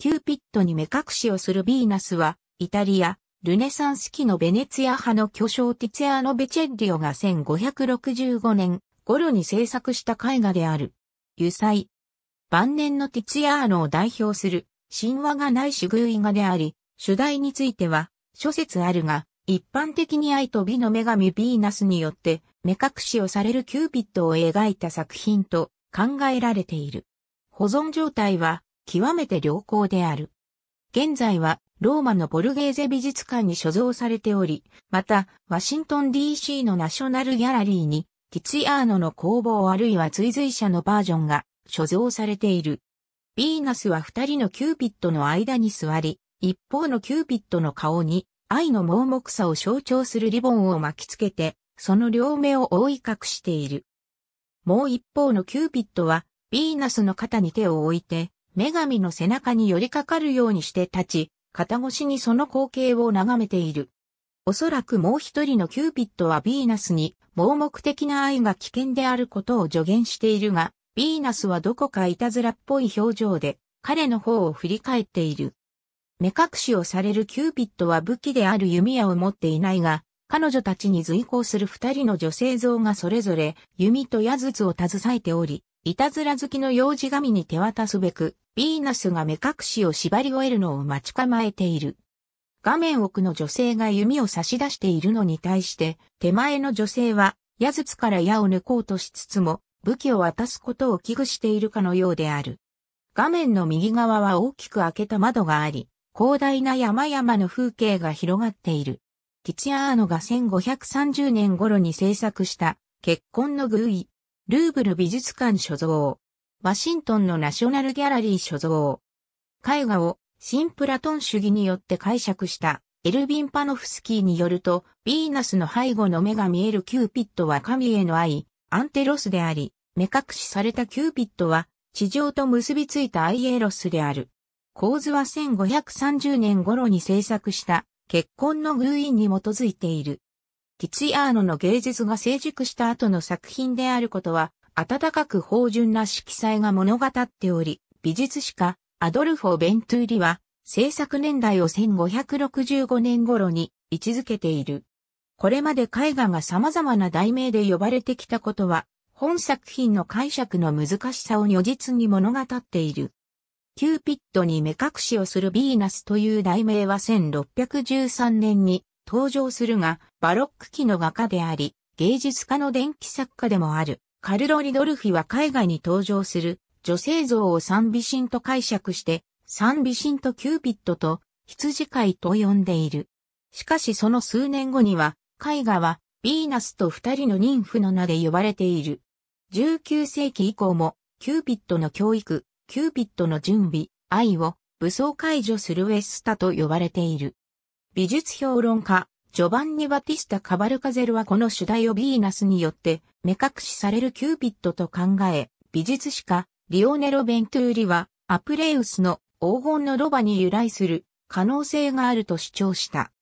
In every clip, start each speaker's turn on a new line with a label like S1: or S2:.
S1: キューピッドに目隠しをするヴィーナスは、イタリア、ルネサンス期のベネツィア派の巨匠ティツィアーノ・ベチェッリオが1565年頃に制作した絵画である。油彩。晩年のティツィアーノを代表する神話がない種類画であり、主題については諸説あるが、一般的に愛と美の女神ヴィーナスによって目隠しをされるキューピッドを描いた作品と考えられている。保存状態は極めて良好である。現在はローマのボルゲーゼ美術館に所蔵されており、また、ワシントン DC のナショナルギャラリーに、ティツィアーノの工房あるいは追随者のバージョンが所蔵されている。ヴィーナスは二人のキューピッドの間に座り、一方のキューピッドの顔に愛の盲目さを象徴するリボンを巻きつけて、その両目を覆い隠している。もう一方のキューピッドは、ヴィーナスの肩に手を置いて、女神の背中に寄りかかるようにして立ち、肩越しにその光景を眺めている。おそらくもう一人のキューピッドはヴィーナスに盲目的な愛が危険であることを助言しているが、ヴィーナスはどこかいたずらっぽい表情で彼の方を振り返っている。目隠しをされるキューピッドは武器である弓矢を持っていないが、彼女たちに随行する二人の女性像がそれぞれ弓と矢筒を携えており、いたずら好きの幼児神に手渡すべく、ヴィーナスが目隠しを縛り終えるのを待ち構えている。画面奥の女性が弓を差し出しているのに対して、手前の女性は、矢筒から矢を抜こうとしつつも、武器を渡すことを危惧しているかのようである。画面の右側は大きく開けた窓があり、広大な山々の風景が広がっている。ティチアーノが1530年頃に制作した、結婚の偶意、ルーブル美術館所蔵。ワシントンのナショナルギャラリー所蔵。絵画を新プラトン主義によって解釈したエルビン・パノフスキーによると、ヴィーナスの背後の目が見えるキューピッドは神への愛、アンテロスであり、目隠しされたキューピッドは地上と結びついたアイエロスである。構図は1530年頃に制作した結婚の偶因に基づいている。ティツィアーノの芸術が成熟した後の作品であることは暖かく芳醇な色彩が物語っており、美術史家、アドルフォ・ベントゥーリは、制作年代を1565年頃に位置づけている。これまで絵画が様々な題名で呼ばれてきたことは、本作品の解釈の難しさを如実に物語っている。キューピッドに目隠しをするヴィーナスという題名は1613年に登場するが、バロック期の画家であり、芸術家の伝記作家でもある。カルロ・リドルフィは絵画に登場する女性像を三美神と解釈して、三美神とキューピッドと羊飼いと呼んでいる。しかしその数年後には、絵画はヴィーナスと二人の妊婦の名で呼ばれている。19世紀以降も、キューピッドの教育、キューピッドの準備、愛を武装解除するウェスタと呼ばれている。美術評論家、ジョバンニ・バティスタ・カバルカゼルはこの主題をヴィーナスによって目隠しされるキューピッドと考え、美術史家、リオネロ・ベントゥーリはアプレウスの黄金のロバに由来する可能性があると主張した。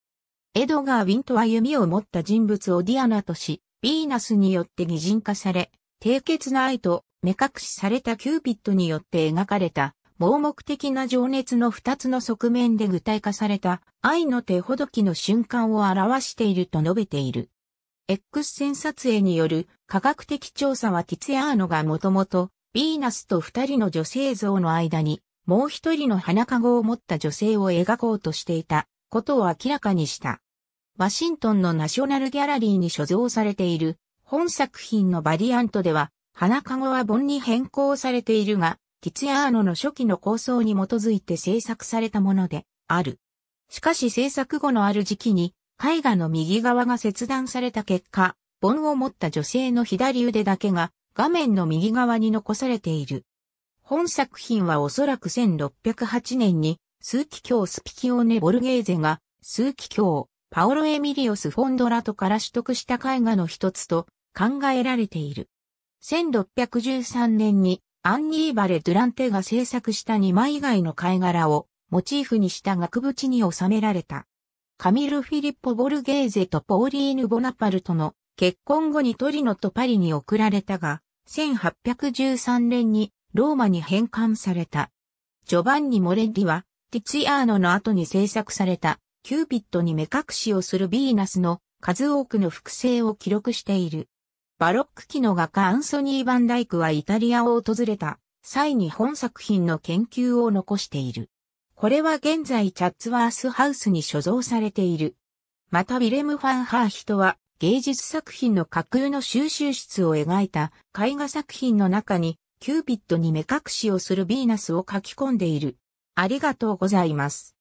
S1: エドガー・ウィントは弓を持った人物をディアナとし、ヴィーナスによって擬人化され、低血な愛と目隠しされたキューピッドによって描かれた盲目的な情熱の二つの側面で具体化された愛の手ほどきの瞬間を表していると述べている。X 線撮影による科学的調査はティツヤーノがもともとヴィーナスと二人の女性像の間にもう一人の花籠を持った女性を描こうとしていたことを明らかにした。ワシントンのナショナルギャラリーに所蔵されている本作品のバリアントでは花籠は盆に変更されているがティツヤーノの初期の構想に基づいて制作されたものである。しかし制作後のある時期に絵画の右側が切断された結果、盆を持った女性の左腕だけが画面の右側に残されている。本作品はおそらく1608年に、数奇教スピキオネ・ボルゲーゼが、数奇教、パオロ・エミリオス・フォンドラトから取得した絵画の一つと考えられている。1613年にアンニーバレ・ドゥランテが制作した2枚以外の貝殻をモチーフにした額縁に収められた。カミル・フィリッポ・ボルゲーゼとポーリーヌ・ボナパルトの結婚後にトリノとパリに送られたが、1813年にローマに返還された。ジョバンニ・モレッリは、ティツィアーノの後に制作された、キューピッドに目隠しをするヴィーナスの数多くの複製を記録している。バロック期の画家アンソニー・バンダイクはイタリアを訪れた際に本作品の研究を残している。これは現在チャッツワースハウスに所蔵されている。またウィレム・ファンハーヒトは芸術作品の架空の収集室を描いた絵画作品の中にキューピッドに目隠しをするヴィーナスを書き込んでいる。ありがとうございます。